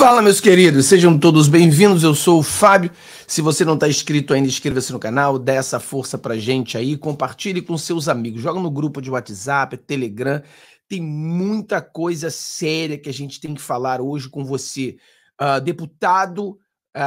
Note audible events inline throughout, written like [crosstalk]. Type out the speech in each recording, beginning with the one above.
Fala, meus queridos, sejam todos bem-vindos. Eu sou o Fábio. Se você não está inscrito ainda, inscreva-se no canal, dê essa força pra gente aí, compartilhe com seus amigos, joga no grupo de WhatsApp, Telegram. Tem muita coisa séria que a gente tem que falar hoje com você. Uh, deputado uh,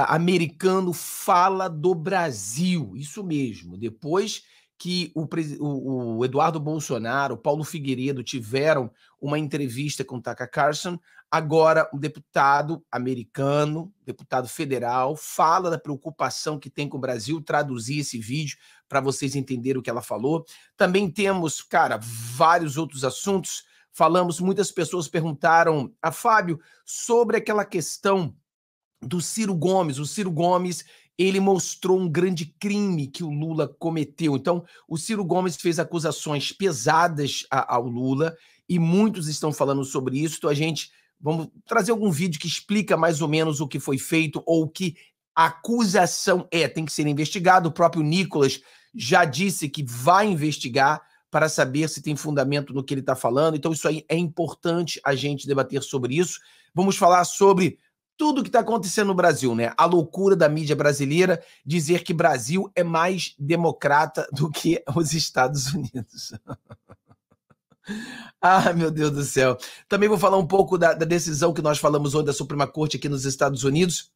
americano fala do Brasil, isso mesmo. Depois que o, o, o, Eduardo Bolsonaro, o Paulo Figueiredo tiveram uma entrevista com Tucker Carson, Agora, o deputado americano, deputado federal, fala da preocupação que tem com o Brasil. Traduzir esse vídeo para vocês entenderem o que ela falou. Também temos, cara, vários outros assuntos. Falamos, muitas pessoas perguntaram a Fábio sobre aquela questão do Ciro Gomes. O Ciro Gomes, ele mostrou um grande crime que o Lula cometeu. Então, o Ciro Gomes fez acusações pesadas ao Lula e muitos estão falando sobre isso. Então, a gente Vamos trazer algum vídeo que explica mais ou menos o que foi feito ou o que a acusação é, tem que ser investigado. O próprio Nicolas já disse que vai investigar para saber se tem fundamento no que ele está falando. Então, isso aí é importante a gente debater sobre isso. Vamos falar sobre tudo o que está acontecendo no Brasil, né? A loucura da mídia brasileira dizer que Brasil é mais democrata do que os Estados Unidos. [laughs] Ah, meu Deus do céu. Também vou falar um pouco da, da, decisão que nós falamos hoje da Suprema Corte aqui nos Estados Unidos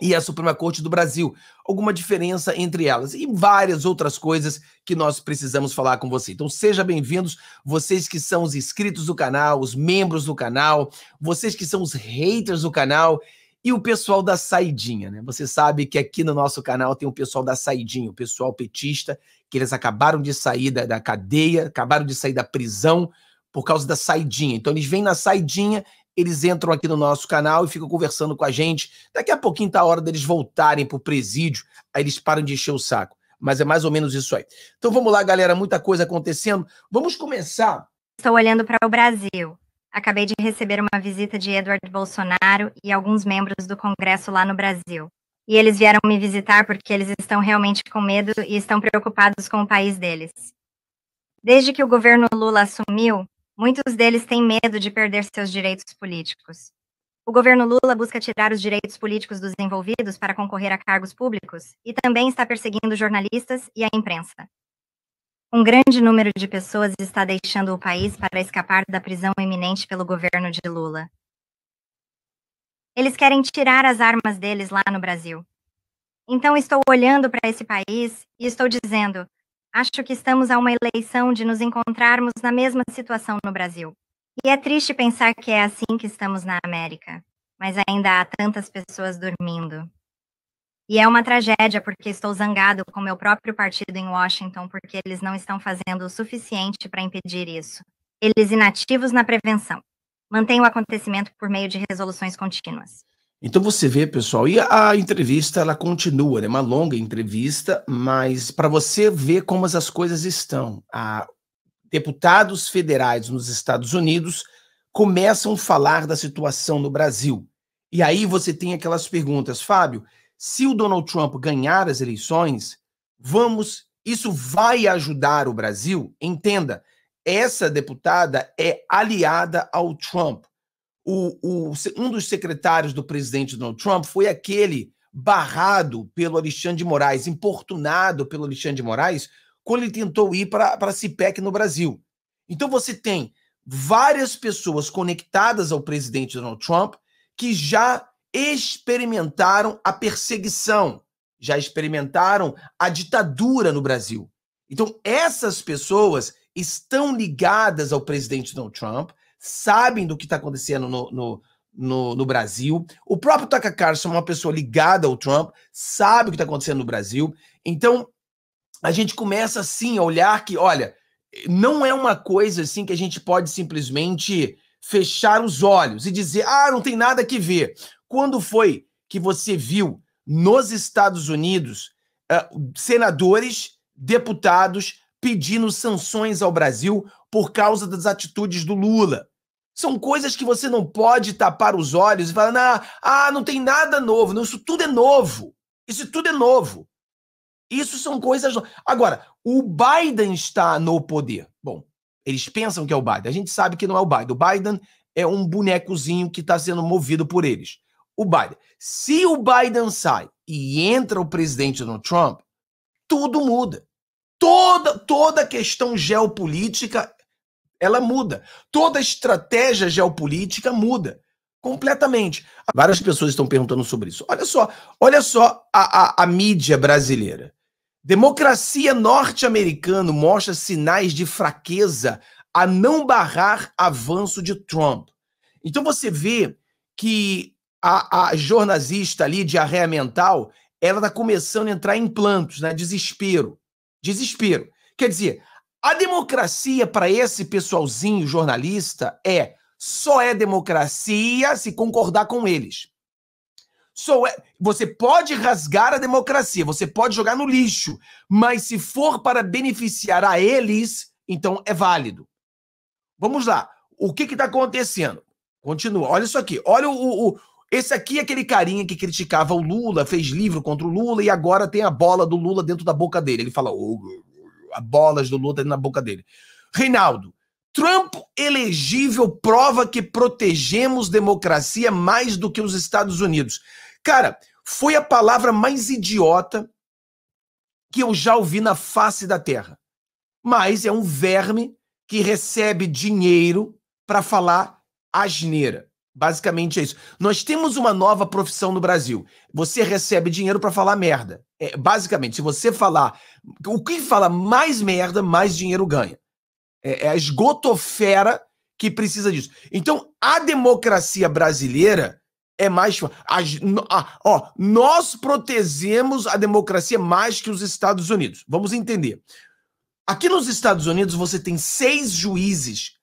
e a Suprema Corte do Brasil. Alguma diferença entre elas e várias outras coisas que nós precisamos falar com você. Então, sejam bem-vindos, vocês que são os inscritos do canal, os membros do canal, vocês que são os haters do canal e o pessoal da saidinha, né? Você sabe que aqui no nosso canal tem o pessoal da saidinha, o pessoal petista, que eles acabaram de sair da, da cadeia, acabaram de sair da prisão por causa da saidinha. Então eles vêm na saidinha, eles entram aqui no nosso canal e ficam conversando com a gente. Daqui a pouquinho tá a hora deles voltarem pro presídio, aí eles param de encher o saco. Mas é mais ou menos isso aí. Então vamos lá, galera, muita coisa acontecendo. Vamos começar. Estou olhando para o Brasil. Acabei de receber uma visita de Eduardo Bolsonaro e alguns membros do Congresso lá no Brasil. E eles vieram me visitar porque eles estão realmente com medo e estão preocupados com o país deles. Desde que o governo Lula assumiu, muitos deles têm medo de perder seus direitos políticos. O governo Lula busca tirar os direitos políticos dos envolvidos para concorrer a cargos públicos e também está perseguindo jornalistas e a imprensa. Um grande número de pessoas está deixando o país para escapar da prisão iminente pelo governo de Lula. Eles querem tirar as armas deles lá no Brasil. Então estou olhando para esse país e estou dizendo: acho que estamos a uma eleição de nos encontrarmos na mesma situação no Brasil. E é triste pensar que é assim que estamos na América, mas ainda há tantas pessoas dormindo. E é uma tragédia porque estou zangado com meu próprio partido em Washington porque eles não estão fazendo o suficiente para impedir isso. Eles inativos na prevenção. Mantém o acontecimento por meio de resoluções contínuas. Então você vê, pessoal, e a entrevista ela continua, é né? uma longa entrevista, mas para você ver como as coisas estão, a deputados federais nos Estados Unidos começam a falar da situação no Brasil. E aí você tem aquelas perguntas, Fábio, se o Donald Trump ganhar as eleições, vamos, isso vai ajudar o Brasil. Entenda, essa deputada é aliada ao Trump. O, o, um dos secretários do presidente Donald Trump foi aquele barrado pelo Alexandre de Moraes, importunado pelo Alexandre de Moraes, quando ele tentou ir para a CIPEC no Brasil. Então você tem várias pessoas conectadas ao presidente Donald Trump que já experimentaram a perseguição, já experimentaram a ditadura no Brasil. Então, essas pessoas estão ligadas ao presidente Donald Trump, sabem do que está acontecendo no, no, no, no, Brasil. O próprio Tucker Carlson é uma pessoa ligada ao Trump, sabe o que está acontecendo no Brasil. Então, a gente começa, assim, a olhar que, olha, não é uma coisa assim que a gente pode simplesmente fechar os olhos e dizer, ah, não tem nada que ver. Quando foi que você viu nos Estados Unidos eh, senadores, deputados pedindo sanções ao Brasil por causa das atitudes do Lula? São coisas que você não pode tapar os olhos e falar, ah, não tem nada novo, não, isso tudo é novo. Isso tudo é novo. Isso são coisas. Agora, o Biden está no poder. Bom, eles pensam que é o Biden. A gente sabe que não é o Biden. O Biden é um bonecozinho que está sendo movido por eles o Biden. Se o Biden sai e entra o presidente Donald Trump, tudo muda. Toda toda questão geopolítica ela muda. Toda estratégia geopolítica muda completamente. Várias pessoas estão perguntando sobre isso. Olha só, olha só a, a, a mídia brasileira. Democracia norte-americana mostra sinais de fraqueza a não barrar avanço de Trump. Então você vê que a, a jornalista ali, diarreia mental, ela está começando a entrar em plantos, né? Desespero. Desespero. Quer dizer, a democracia para esse pessoalzinho jornalista é só é democracia se concordar com eles. Só é, você pode rasgar a democracia, você pode jogar no lixo, mas se for para beneficiar a eles, então é válido. Vamos lá. O que está acontecendo? Continua. Olha isso aqui. Olha o, o, esse aqui é aquele carinha que criticava o Lula, fez livro contra o Lula e agora tem a bola do Lula dentro da boca dele. Ele fala, oh, a bolas do Lula tá dentro da boca dele. Reinaldo, Trump elegível prova que protegemos democracia mais do que os Estados Unidos. Cara, foi a palavra mais idiota que eu já ouvi na face da terra. Mas é um verme que recebe dinheiro para falar asneira. Basicamente é isso. Nós temos uma nova profissão no Brasil. Você recebe dinheiro para falar merda. É, basicamente, se você falar. O que fala mais merda, mais dinheiro ganha. É, é a esgotofera que precisa disso. Então, a democracia brasileira é mais. A, a, ó, nós protegemos a democracia mais que os Estados Unidos. Vamos entender. Aqui nos Estados Unidos, você tem seis juízes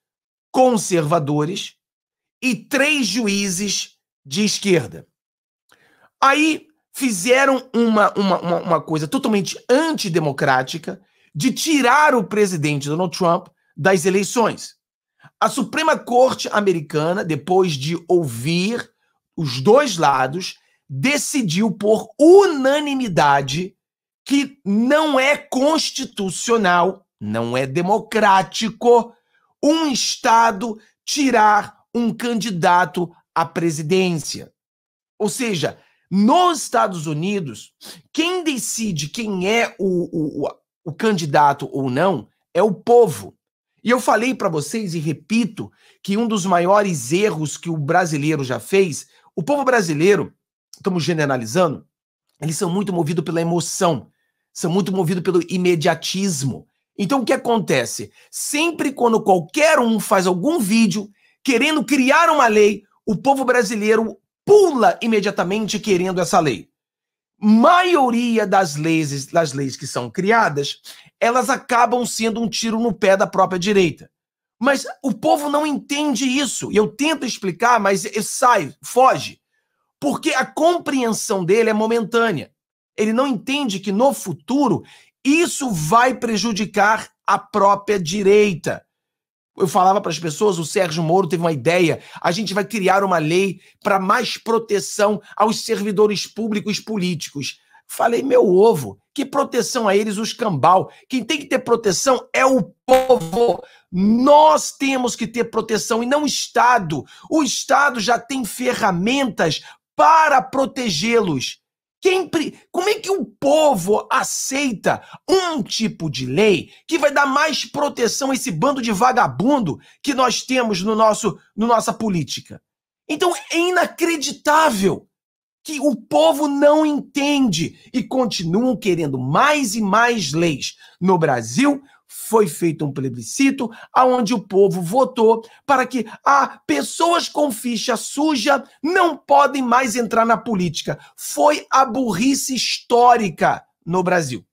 conservadores e três juízes de esquerda. Aí fizeram uma, uma, uma, uma coisa totalmente antidemocrática de tirar o presidente Donald Trump das eleições. A Suprema Corte Americana, depois de ouvir os dois lados, decidiu por unanimidade que não é constitucional, não é democrático um Estado tirar um candidato à presidência. Ou seja, nos Estados Unidos, quem decide quem é o, o, o candidato ou não é o povo. E eu falei para vocês e repito que um dos maiores erros que o brasileiro já fez, o povo brasileiro, estamos generalizando, eles são muito movidos pela emoção, são muito movidos pelo imediatismo. Então o que acontece? Sempre quando qualquer um faz algum vídeo, querendo criar uma lei, o povo brasileiro pula imediatamente querendo essa lei. Maioria das leis, das leis que são criadas, elas acabam sendo um tiro no pé da própria direita. Mas o povo não entende isso. E eu tento explicar, mas sai, foge. Porque a compreensão dele é momentânea. Ele não entende que no futuro isso vai prejudicar a própria direita. Eu falava para as pessoas, o Sérgio Moro teve uma ideia, a gente vai criar uma lei para mais proteção aos servidores públicos políticos. Falei, meu ovo, que proteção a eles, os cambal. Quem tem que ter proteção é o povo. Nós temos que ter proteção e não o Estado. O Estado já tem ferramentas para protegê-los. Quem, como é que o povo aceita um tipo de lei que vai dar mais proteção a esse bando de vagabundo que nós temos no nosso, no nossa política? Então é inacreditável que o povo não entende e continuam querendo mais e mais leis no Brasil, foi feito um plebiscito aonde o povo votou para que ah, pessoas com ficha suja não podem mais entrar na política. Foi a burrice histórica no Brasil.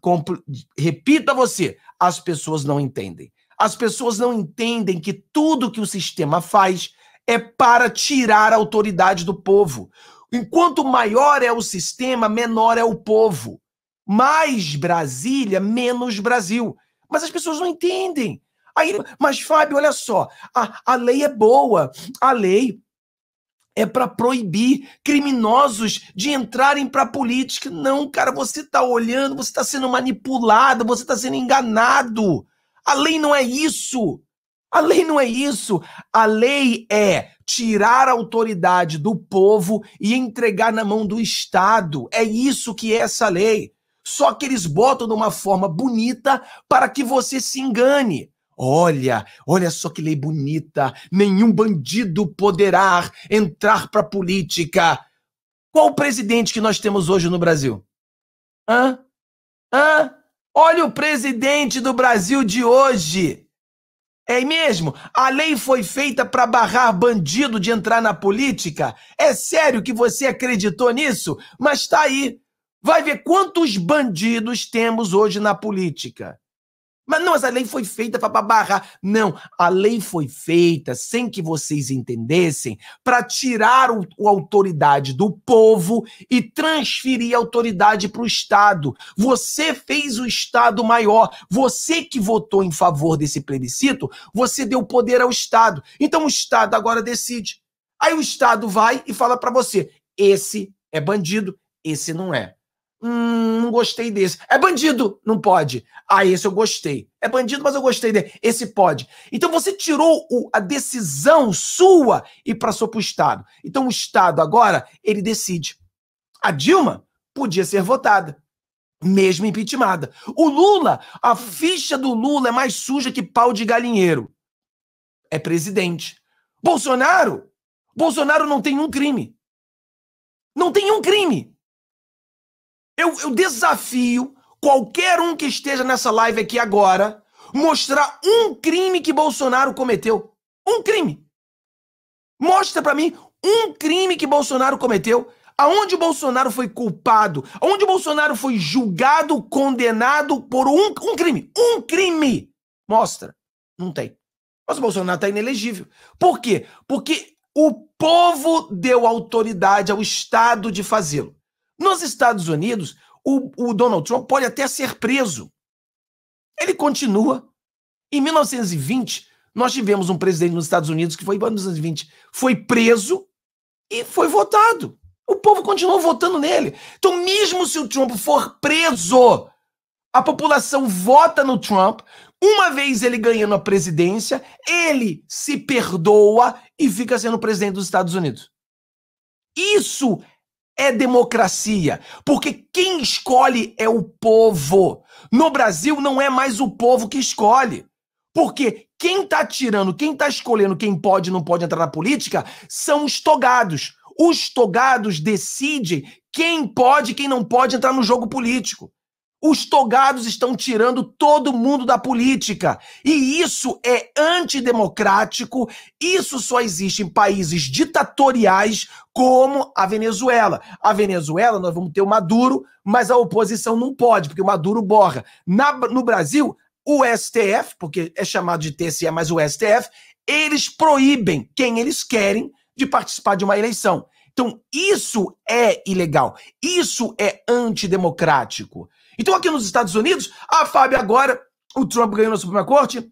Compl Repita você, as pessoas não entendem. As pessoas não entendem que tudo que o sistema faz é para tirar a autoridade do povo. Enquanto maior é o sistema, menor é o povo. Mais Brasília, menos Brasil. Mas as pessoas não entendem. Aí, mas, Fábio, olha só, a, a lei é boa, a lei é para proibir criminosos de entrarem para a política. Não, cara, você está olhando, você está sendo manipulado, você está sendo enganado. A lei não é isso. A lei não é isso. A lei é tirar a autoridade do povo e entregar na mão do Estado. É isso que é essa lei. Só que eles botam de uma forma bonita para que você se engane. Olha, olha só que lei bonita. Nenhum bandido poderá entrar para a política. Qual o presidente que nós temos hoje no Brasil? Hã? Hã? Olha o presidente do Brasil de hoje. É mesmo? A lei foi feita para barrar bandido de entrar na política? É sério que você acreditou nisso? Mas tá aí. Vai ver quantos bandidos temos hoje na política. Mas não, essa lei foi feita para barrar. Não, a lei foi feita sem que vocês entendessem para tirar o, a autoridade do povo e transferir a autoridade para o Estado. Você fez o Estado maior. Você que votou em favor desse plebiscito, você deu poder ao Estado. Então o Estado agora decide. Aí o Estado vai e fala para você: esse é bandido, esse não é. Hum, não gostei desse. É bandido, não pode. Ah, esse eu gostei. É bandido, mas eu gostei dele. Esse pode. Então você tirou o, a decisão sua e passou para o Estado. Então o Estado agora, ele decide. A Dilma podia ser votada, mesmo impeachmentada. O Lula, a ficha do Lula é mais suja que pau de galinheiro. É presidente. Bolsonaro? Bolsonaro não tem um crime. Não tem um crime. Eu, eu desafio qualquer um que esteja nessa live aqui agora mostrar um crime que Bolsonaro cometeu. Um crime. Mostra para mim um crime que Bolsonaro cometeu. Aonde Bolsonaro foi culpado? Aonde Bolsonaro foi julgado, condenado por um, um crime? Um crime! Mostra. Não tem. Mas o Bolsonaro está inelegível. Por quê? Porque o povo deu autoridade ao Estado de fazê-lo. Nos Estados Unidos, o, o Donald Trump pode até ser preso. Ele continua. Em 1920, nós tivemos um presidente nos Estados Unidos que foi em 1920, foi preso e foi votado. O povo continuou votando nele. Então, mesmo se o Trump for preso, a população vota no Trump. Uma vez ele ganhando a presidência, ele se perdoa e fica sendo presidente dos Estados Unidos. Isso é democracia, porque quem escolhe é o povo. No Brasil não é mais o povo que escolhe. Porque quem tá tirando, quem tá escolhendo quem pode e não pode entrar na política são os togados. Os togados decidem quem pode e quem não pode entrar no jogo político. Os togados estão tirando todo mundo da política. E isso é antidemocrático. Isso só existe em países ditatoriais como a Venezuela. A Venezuela, nós vamos ter o Maduro, mas a oposição não pode, porque o Maduro borra. Na, no Brasil, o STF, porque é chamado de TSE, mas o STF, eles proíbem quem eles querem de participar de uma eleição. Então, isso é ilegal, isso é antidemocrático. Então, aqui nos Estados Unidos, a Fábio agora, o Trump ganhou na Suprema Corte,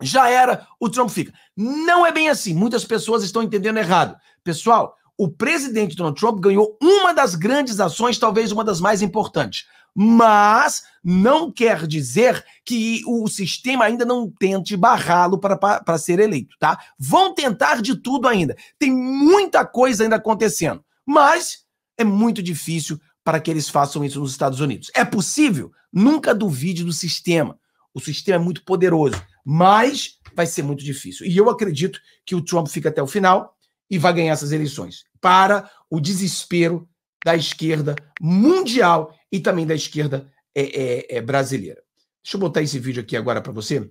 já era, o Trump fica. Não é bem assim. Muitas pessoas estão entendendo errado. Pessoal, o presidente Donald Trump ganhou uma das grandes ações, talvez uma das mais importantes. Mas não quer dizer que o sistema ainda não tente barrá-lo para ser eleito, tá? Vão tentar de tudo ainda. Tem muita coisa ainda acontecendo. Mas é muito difícil para que eles façam isso nos Estados Unidos. É possível? Nunca duvide do sistema. O sistema é muito poderoso, mas vai ser muito difícil. E eu acredito que o Trump fica até o final e vai ganhar essas eleições, para o desespero da esquerda mundial e também da esquerda é, é, é brasileira. Deixa eu botar esse vídeo aqui agora para você.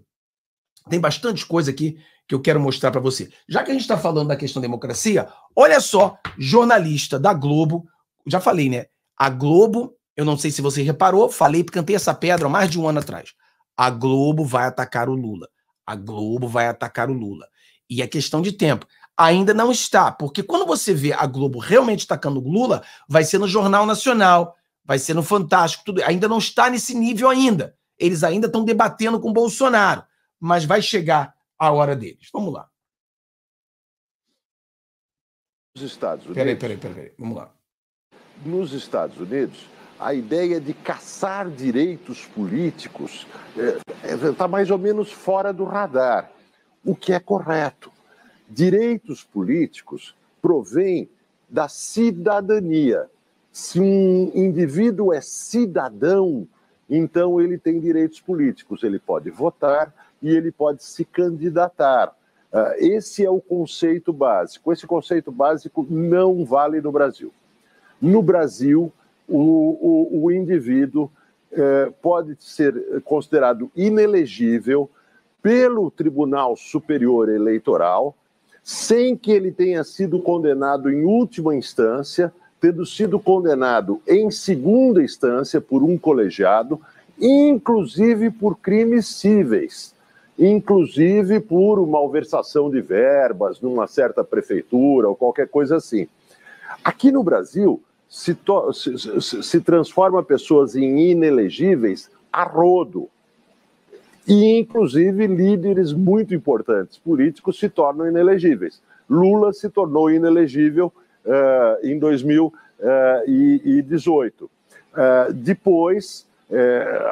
Tem bastante coisa aqui que eu quero mostrar para você. Já que a gente está falando da questão democracia, olha só, jornalista da Globo, já falei, né? A Globo, eu não sei se você reparou, falei, cantei essa pedra há mais de um ano atrás. A Globo vai atacar o Lula. A Globo vai atacar o Lula. E é questão de tempo. Ainda não está, porque quando você vê a Globo realmente atacando o Lula, vai ser no Jornal Nacional, vai ser no Fantástico, tudo. Ainda não está nesse nível ainda. Eles ainda estão debatendo com Bolsonaro, mas vai chegar a hora deles. Vamos lá. Os Estados Unidos. Peraí, peraí, peraí, peraí. Vamos lá nos Estados Unidos, a ideia de caçar direitos políticos está eh, eh, é, mais ou menos fora do radar, o que é correto. Direitos políticos provêm da cidadania. Se um indivíduo é cidadão, então ele tem direitos políticos, ele pode votar e ele pode se candidatar. Ah, esse é o conceito básico. Esse conceito básico não vale no Brasil. No Brasil, o, o, o indivíduo é, pode ser considerado inelegível pelo Tribunal Superior Eleitoral, sem que ele tenha sido condenado em última instância, tendo sido condenado em segunda instância por um colegiado, inclusive por crimes cíveis, inclusive por malversação de verbas numa certa prefeitura ou qualquer coisa assim. Aqui no Brasil, se, to, se, se, se transforma pessoas em inelegíveis a rodo. E, inclusive, líderes muito importantes políticos se tornam inelegíveis. Lula se tornou inelegível uh, em 2018. Uh, eh, eh, depois, uh,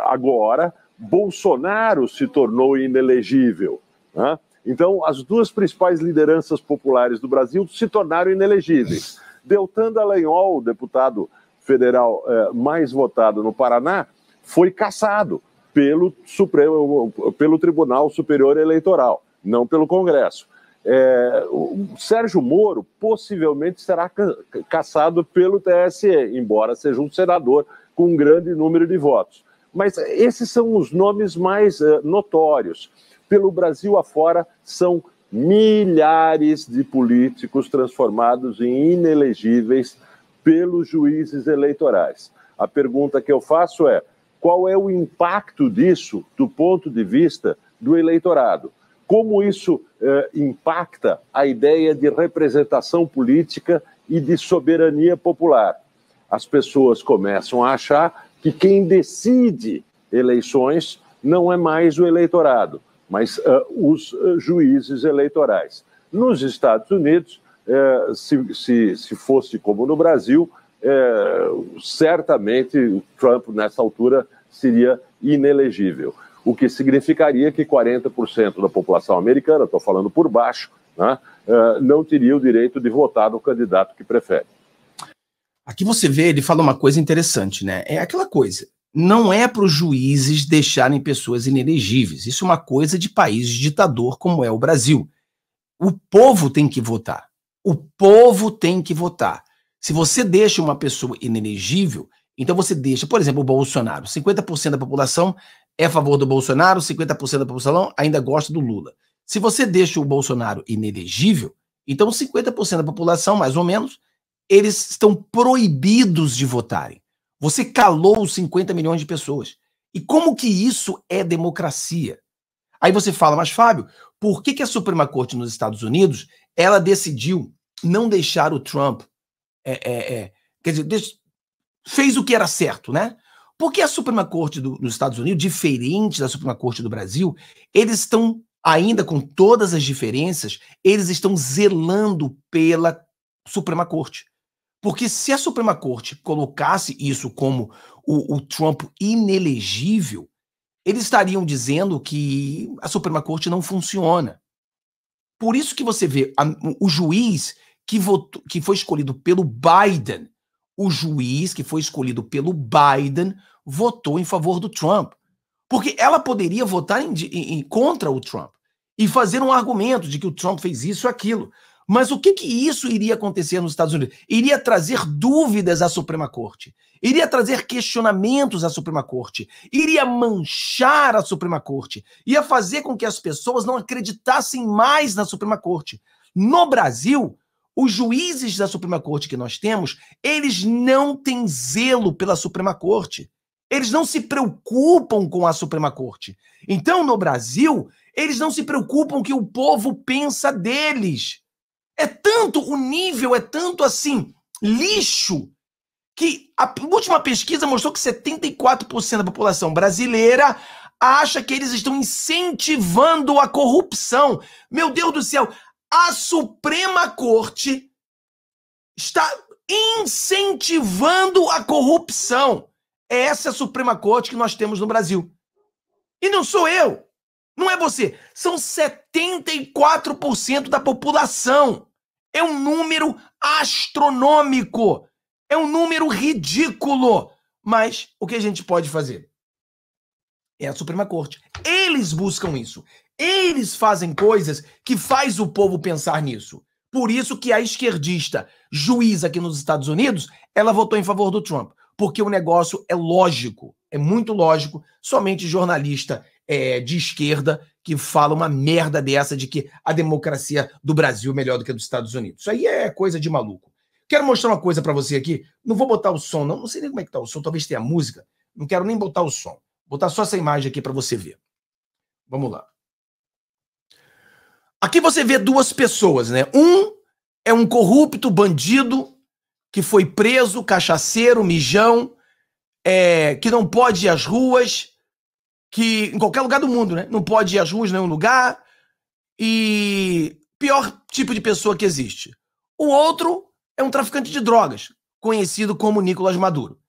agora, Bolsonaro se tornou inelegível. Né? Então, as duas principais lideranças populares do Brasil se tornaram inelegíveis. Deltan Dallagnol, deputado federal eh, mais votado no Paraná, foi cassado pelo Supremo, pelo Tribunal Superior Eleitoral, não pelo Congresso. É, o Sérgio Moro possivelmente será cassado pelo TSE, embora seja um senador com um grande número de votos. Mas esses são os nomes mais eh, notórios. Pelo Brasil afora, são milhares de políticos transformados em inelegíveis pelos juízes eleitorais. A pergunta que eu faço é: qual é o impacto disso do ponto de vista do eleitorado? Como isso eh, impacta a ideia de representação política e de soberania popular? As pessoas começam a achar que quem decide eleições não é mais o eleitorado, mas uh, os ah, juízes eleitorais. Nos Estados Unidos, eh, se, se, se, fosse como no Brasil, eh, certamente Trump, nessa altura, seria inelegível, o que significaria que 40% da população americana, estou falando por baixo, né, eh, não teria o direito de votar no candidato que prefere. Aqui você vê, ele fala uma coisa interessante, né? É aquela coisa não é para os juízes deixarem pessoas inelegíveis. Isso é uma coisa de país ditador como é o Brasil. O povo tem que votar. O povo tem que votar. Se você deixa uma pessoa inelegível, então você deixa, por exemplo, o Bolsonaro. 50% da população é a favor do Bolsonaro, 50% da população ainda gosta do Lula. Se você deixa o Bolsonaro inelegível, então 50% da população, mais ou menos, eles estão proibidos de votarem. Você calou os 50 milhões de pessoas. E como que isso é democracia? Aí você fala, mas Fábio, por que, que a Suprema Corte nos Estados Unidos ela decidiu não deixar o Trump, é, é, é, quer dizer, fez o que era certo, né? Porque a Suprema Corte do, dos Estados Unidos, diferente da Suprema Corte do Brasil, eles estão ainda com todas as diferenças, eles estão zelando pela Suprema Corte. Porque se a Suprema Corte colocasse isso como o, o Trump inelegível, eles estariam dizendo que a Suprema Corte não funciona. Por isso que você vê a, o juiz que, votou, que foi escolhido pelo Biden, o juiz que foi escolhido pelo Biden votou em favor do Trump. Porque ela poderia votar em, em, contra o Trump e fazer um argumento de que o Trump fez isso aquilo. Mas o que, que isso iria acontecer nos Estados Unidos? Iria trazer dúvidas à Suprema Corte, iria trazer questionamentos à Suprema Corte, iria manchar a Suprema Corte, ia fazer com que as pessoas não acreditassem mais na Suprema Corte. No Brasil, os juízes da Suprema Corte que nós temos, eles não têm zelo pela Suprema Corte. Eles não se preocupam com a Suprema Corte. Então, no Brasil, eles não se preocupam que o povo pensa deles. É tanto, o nível é tanto assim, lixo, que a última pesquisa mostrou que 74% da população brasileira acha que eles estão incentivando a corrupção. Meu Deus do céu, a Suprema Corte está incentivando a corrupção. É essa é a Suprema Corte que nós temos no Brasil. E não sou eu, não é você, são 74% da população. É um número astronômico. É um número ridículo. Mas o que a gente pode fazer? É a Suprema Corte. Eles buscam isso. Eles fazem coisas que faz o povo pensar nisso. Por isso que a esquerdista juiz aqui nos Estados Unidos, ela votou em favor do Trump, porque o negócio é lógico, é muito lógico. Somente jornalista é, de esquerda que fala uma merda dessa de que a democracia do Brasil é melhor do que a dos Estados Unidos. Isso aí é coisa de maluco. Quero mostrar uma coisa para você aqui. Não vou botar o som, não. Não sei nem como é que tá o som, talvez tenha música. Não quero nem botar o som. Vou botar só essa imagem aqui para você ver. Vamos lá. Aqui você vê duas pessoas, né? Um é um corrupto bandido que foi preso, cachaceiro, mijão, é, que não pode ir às ruas, que em qualquer lugar do mundo, né? Não pode ir às ruas em nenhum lugar. E pior tipo de pessoa que existe. O outro é um traficante de drogas, conhecido como Nicolas Maduro.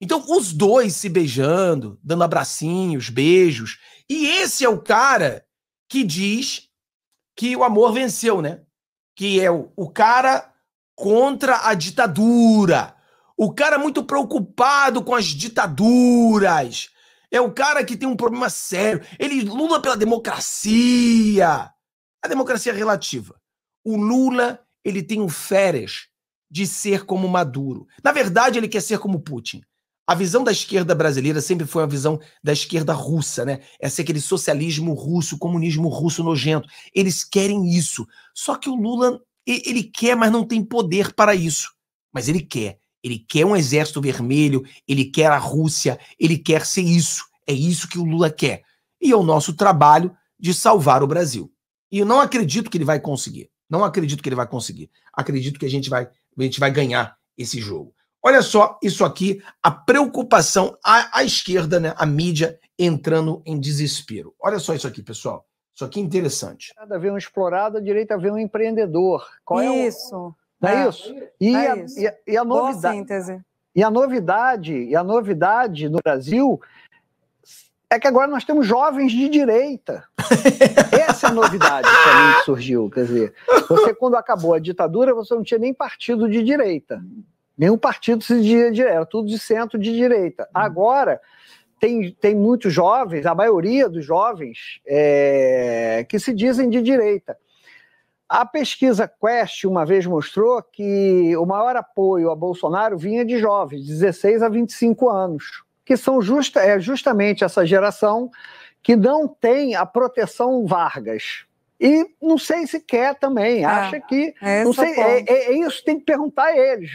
Então, os dois se beijando, dando abracinhos, beijos. E esse é o cara que diz que o amor venceu, né? Que é o, o cara contra a ditadura. O cara muito preocupado com as ditaduras é o cara que tem um problema sério. Ele Lula pela democracia. A democracia é relativa. O Lula, ele tem o um férias de ser como Maduro. Na verdade, ele quer ser como Putin. A visão da esquerda brasileira sempre foi a visão da esquerda russa, né? Essa aquele socialismo russo, comunismo russo nojento. Eles querem isso. Só que o Lula, ele quer, mas não tem poder para isso. Mas ele quer. Ele quer um exército vermelho, ele quer a Rússia, ele quer ser isso. É isso que o Lula quer. E é o nosso trabalho de salvar o Brasil. E eu não acredito que ele vai conseguir. Não acredito que ele vai conseguir. Acredito que a gente vai, a gente vai ganhar esse jogo. Olha só isso aqui, a preocupação à, à esquerda, né, a mídia entrando em desespero. Olha só isso aqui, pessoal. Isso aqui é interessante. A direita vê um explorado, a direita vê um empreendedor. Qual isso. É o não é, é isso? E, é a, isso. E, a, e, a, novidade. E a novidade, e a novidade no Brasil é que agora nós temos jovens de direita. [laughs] Essa é a novidade mim, que surgiu. Quer dizer, você, quando acabou a ditadura, você não tinha nem partido de direita. Nenhum partido se dizia direita, era tudo de centro de direita. Hum. Agora, tem, tem muitos jovens, a maioria dos jovens, é, que se dizem de direita. A pesquisa Quest uma vez mostrou que o maior apoio a Bolsonaro vinha de jovens, 16 a 25 anos, que são justa, é justamente essa geração que não tem a proteção Vargas. E não sei se quer também, ah, acha que. É não sei, é, é, é, isso tem que perguntar a eles.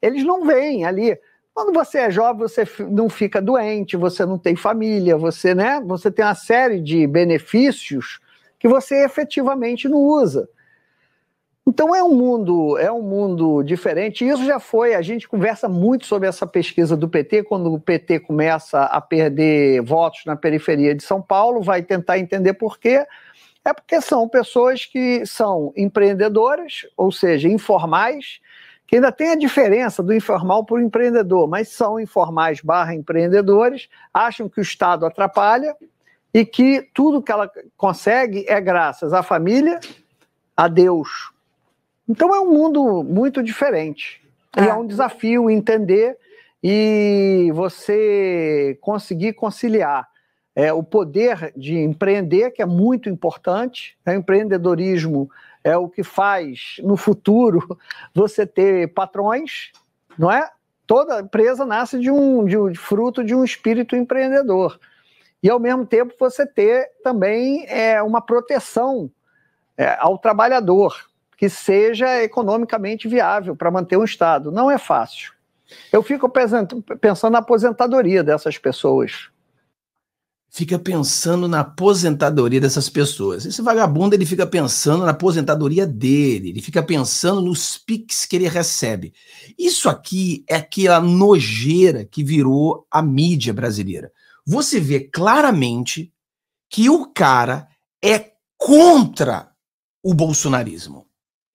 Eles não vêm ali. Quando você é jovem, você não fica doente, você não tem família, você, né, você tem uma série de benefícios que você efetivamente não usa. Então é um mundo, é um mundo diferente. Isso já foi, a gente conversa muito sobre essa pesquisa do PT quando o PT começa a perder votos na periferia de São Paulo, vai tentar entender por quê. É porque são pessoas que são empreendedoras, ou seja, informais, que ainda tem a diferença do informal para o empreendedor, mas são informais barra empreendedores, acham que o Estado atrapalha e que tudo que ela consegue é graças à família, a Deus então é um mundo muito diferente. É. E é ah. um desafio entender e você conseguir conciliar é, o poder de empreender, que é muito importante, né? O empreendedorismo é o que faz no futuro [laughs] você ter patrões, não é? Toda empresa nasce de um, de um fruto de um espírito empreendedor. E ao mesmo tempo você ter também é, uma proteção é, ao trabalhador, que seja economicamente viável para manter um Estado. Não é fácil. Eu fico pensando na aposentadoria dessas pessoas. Fica pensando na aposentadoria dessas pessoas. Esse vagabundo ele fica pensando na aposentadoria dele, ele fica pensando nos piques que ele recebe. Isso aqui é aquela nojeira que virou a mídia brasileira. Você vê claramente que o cara é contra o bolsonarismo.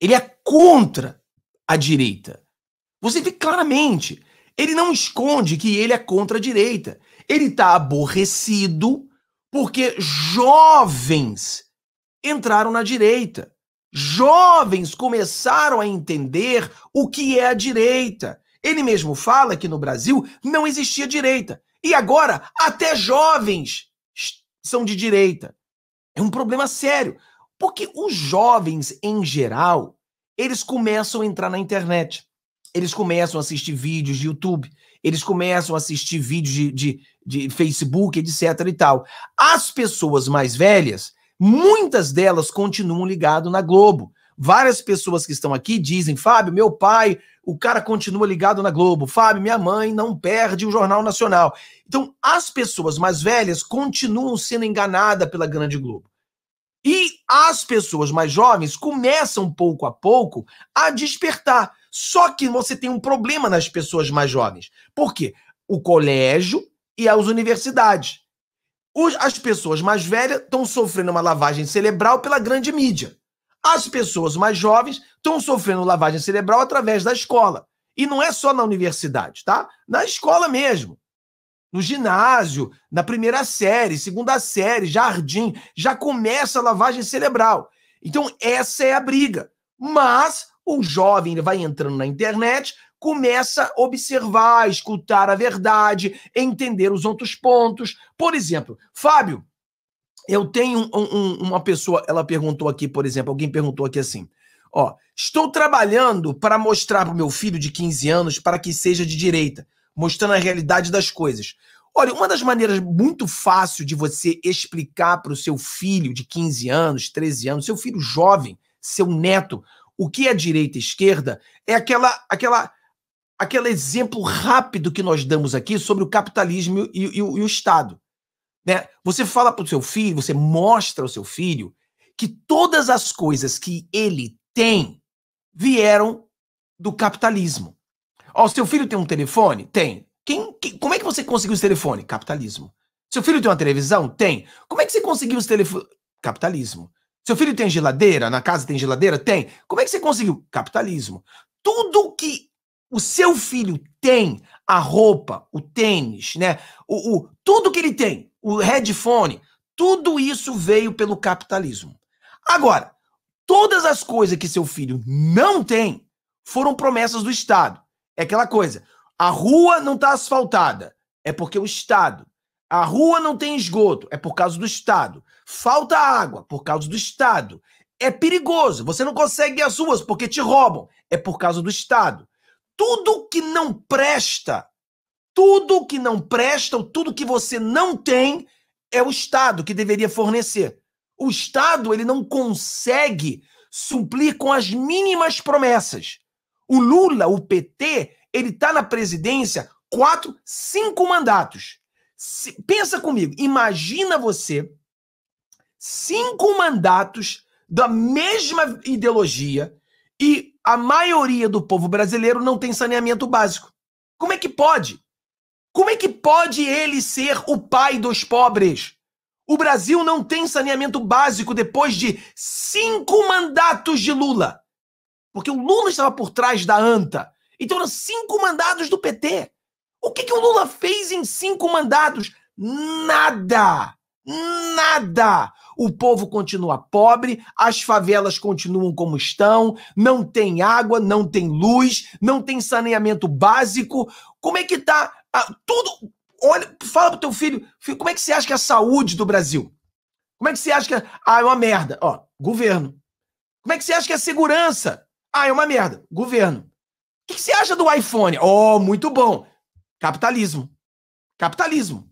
Ele é contra a direita. Você vê claramente. Ele não esconde que ele é contra a direita. Ele está aborrecido porque jovens entraram na direita. Jovens começaram a entender o que é a direita. Ele mesmo fala que no Brasil não existia direita. E agora, até jovens são de direita. É um problema sério. Porque os jovens, em geral, eles começam a entrar na internet. Eles começam a assistir vídeos de YouTube, eles começam a assistir vídeos de, de, de Facebook, etc. e tal. As pessoas mais velhas, muitas delas continuam ligadas na Globo. Várias pessoas que estão aqui dizem: Fábio, meu pai, o cara continua ligado na Globo. Fábio, minha mãe não perde o Jornal Nacional. Então, as pessoas mais velhas continuam sendo enganadas pela Grande Globo. E as pessoas mais jovens começam pouco a pouco a despertar. Só que você tem um problema nas pessoas mais jovens. Por quê? O colégio e as universidades. as pessoas mais velhas estão sofrendo uma lavagem cerebral pela grande mídia. As pessoas mais jovens estão sofrendo lavagem cerebral através da escola. E não é só na universidade, tá? Na escola mesmo no ginásio, na primeira série, segunda série, jardim, já começa a lavagem cerebral. Então, essa é a briga. Mas o jovem vai entrando na internet, começa a observar, escutar a verdade, entender os outros pontos. Por exemplo, Fábio, eu tenho um, um, uma pessoa, ela perguntou aqui, por exemplo, alguém perguntou aqui assim. Ó, estou trabalhando para mostrar para o meu filho de 15 anos para que seja de direita mostrando a realidade das coisas. Olha, uma das maneiras muito fácil de você explicar para o seu filho de 15 anos, 13 anos, seu filho jovem, seu neto, o que é direita e esquerda, é aquela, aquela, aquele exemplo rápido que nós damos aqui sobre o capitalismo e, e, e o Estado. Né? Você fala para o seu filho, você mostra ao seu filho que todas as coisas que ele tem vieram do capitalismo. Ó, seu filho tem um telefone? Tem. Quem, quem, como é que você conseguiu esse telefone? Capitalismo. Seu filho tem uma televisão? Tem. Como é que você conseguiu esse telefone? Capitalismo. Seu filho tem geladeira? Na casa tem geladeira? Tem. Como é que você conseguiu? Capitalismo. Tudo que o seu filho tem, a roupa, o tênis, né? O, o tudo que ele tem, o headphone, tudo isso veio pelo capitalismo. Agora, todas as coisas que seu filho não tem foram promessas do Estado. É aquela coisa. A rua não está asfaltada, é porque o Estado. A rua não tem esgoto, é por causa do Estado. Falta água, por causa do Estado. É perigoso, você não consegue ir às ruas porque te roubam, é por causa do Estado. Tudo que não presta, tudo que não presta, ou tudo que você não tem, é o Estado que deveria fornecer. O Estado ele não consegue suplir com as mínimas promessas. O Lula, o PT, ele está na presidência quatro, cinco mandatos. Se, pensa comigo, imagina você cinco mandatos da mesma ideologia e a maioria do povo brasileiro não tem saneamento básico. Como é que pode? Como é que pode ele ser o pai dos pobres? O Brasil não tem saneamento básico depois de cinco mandatos de Lula. Porque o Lula estava por trás da ANTA. Então eram cinco mandados do PT. O que, que o Lula fez em cinco mandados? Nada! Nada! O povo continua pobre, as favelas continuam como estão, não tem água, não tem luz, não tem saneamento básico. Como é que tá? Ah, tudo. Olha, fala pro teu filho, filho, como é que você acha que é a saúde do Brasil? Como é que você acha que é. Ah, é uma merda. Ó, governo. Como é que você acha que é a segurança? Ah, é uma merda. Governo. O que você acha do iPhone? Oh, muito bom. Capitalismo. Capitalismo.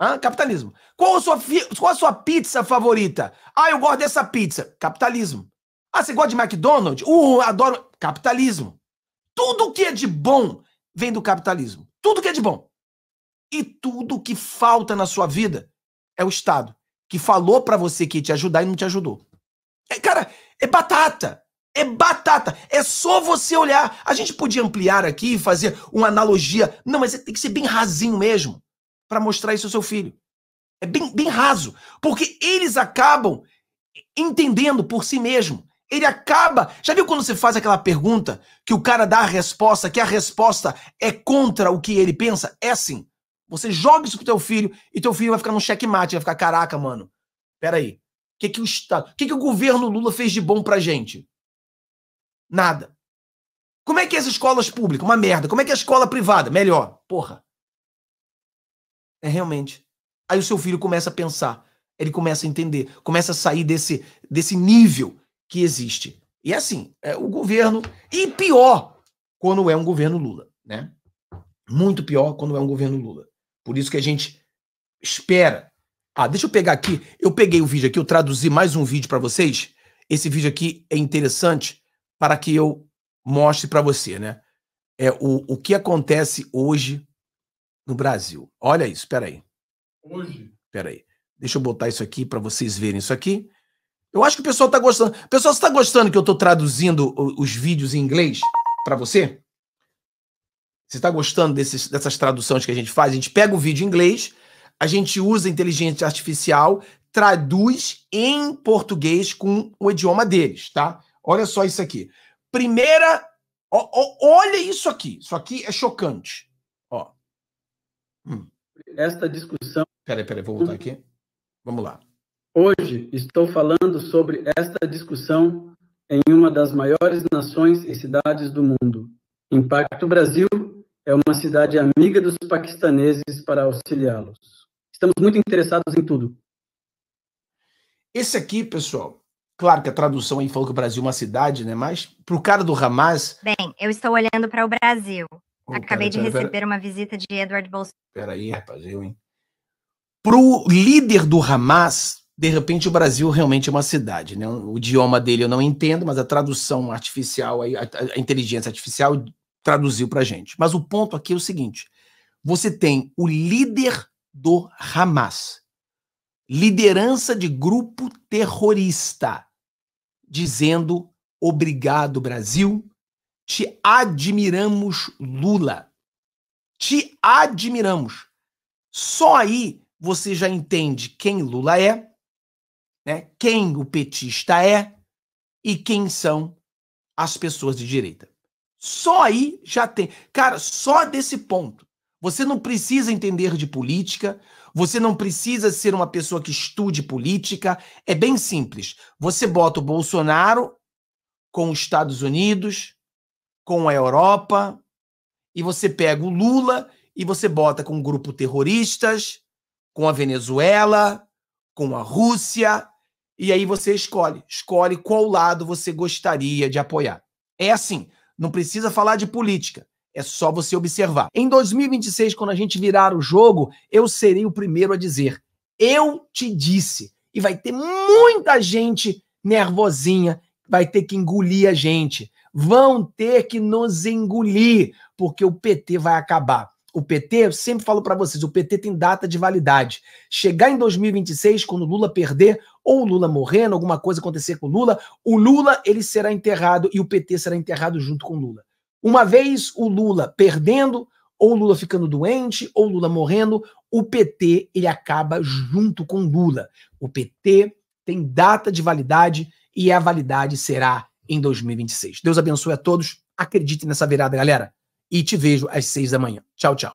Hã? Capitalismo. Qual a, sua fi... Qual a sua pizza favorita? Ah, eu gosto dessa pizza. Capitalismo. Ah, você gosta de McDonald's? Uh, adoro. Capitalismo. Tudo que é de bom vem do capitalismo. Tudo que é de bom. E tudo que falta na sua vida é o Estado, que falou para você que ia te ajudar e não te ajudou. É, cara, é batata. É batata. É só você olhar. A gente podia ampliar aqui e fazer uma analogia. Não, mas tem que ser bem rasinho mesmo para mostrar isso ao seu filho. É bem, bem raso. Porque eles acabam entendendo por si mesmo. Ele acaba. Já viu quando você faz aquela pergunta que o cara dá a resposta, que a resposta é contra o que ele pensa? É assim. Você joga isso pro teu filho e teu filho vai ficar num checkmate, vai ficar, caraca, mano. Peraí. aí, que, que o Estado. O que, que o governo Lula fez de bom pra gente? Nada. Como é que é as escolas públicas? Uma merda. Como é que é a escola privada? Melhor. Porra. É realmente. Aí o seu filho começa a pensar. Ele começa a entender. Começa a sair desse, desse nível que existe. E assim, é o governo. E pior quando é um governo Lula, né? Muito pior quando é um governo Lula. Por isso que a gente espera. Ah, deixa eu pegar aqui. Eu peguei o vídeo aqui, eu traduzi mais um vídeo para vocês. Esse vídeo aqui é interessante para que eu mostre para você, né? É o, o que acontece hoje no Brasil. Olha isso, espera aí. Hoje? Espera aí. Deixa eu botar isso aqui para vocês verem isso aqui. Eu acho que o pessoal está gostando. Pessoal, você tá gostando que eu estou traduzindo os vídeos em inglês para você? Você está gostando desses, dessas traduções que a gente faz? A gente pega o vídeo em inglês, a gente usa a inteligência artificial, traduz em português com o idioma deles, tá? Olha só isso aqui. Primeira. Ó, ó, olha isso aqui. Isso aqui é chocante. Ó. Hum. Esta discussão. Peraí, peraí, vou voltar aqui. Vamos lá. Hoje estou falando sobre esta discussão em uma das maiores nações e cidades do mundo. Impacto Brasil é uma cidade amiga dos paquistaneses para auxiliá-los. Estamos muito interessados em tudo. Esse aqui, pessoal, Claro que a tradução aí falou que o Brasil é uma cidade, né? Mas para o cara do Hamas. Bem, eu estou olhando para o Brasil. Oh, Acabei pera, de receber pera. uma visita de Edward Bolsonaro. Peraí, rapaz, eu, hein? o líder do Hamas, de repente o Brasil realmente é uma cidade, né? O idioma dele eu não entendo, mas a tradução artificial, a, a inteligência artificial traduziu para gente. Mas o ponto aqui é o seguinte: você tem o líder do Hamas, liderança de grupo terrorista dizendo obrigado, Brasil. Te admiramos, Lula. Te admiramos. Só aí você já entende quem Lula é, né? quem o petista é e quem são as pessoas de direita. Só aí já tem. Cara, só desse ponto. Você não precisa entender de política, você não precisa ser uma pessoa que estude política. É bem simples. Você bota o Bolsonaro com os Estados Unidos, com a Europa, e você pega o Lula e você bota com um grupo terroristas, com a Venezuela, com a Rússia, e aí você escolhe, escolhe qual lado você gostaria de apoiar. É assim, não precisa falar de política. É só você observar. Em 2026, quando a gente virar o jogo, eu serei o primeiro a dizer: eu te disse. E vai ter muita gente nervosinha, vai ter que engolir a gente. Vão ter que nos engolir, porque o PT vai acabar. O PT, eu sempre falo para vocês, o PT tem data de validade. Chegar em 2026, quando o Lula perder, ou o Lula morrendo, alguma coisa acontecer com o Lula, o Lula ele será enterrado e o PT será enterrado junto com o Lula. Uma vez o Lula perdendo, ou Lula ficando doente, ou Lula morrendo, o PT ele acaba junto com Lula. O PT tem data de validade e a validade será em 2026. Deus abençoe a todos. Acredite nessa virada, galera. E te vejo às seis da manhã. Tchau, tchau.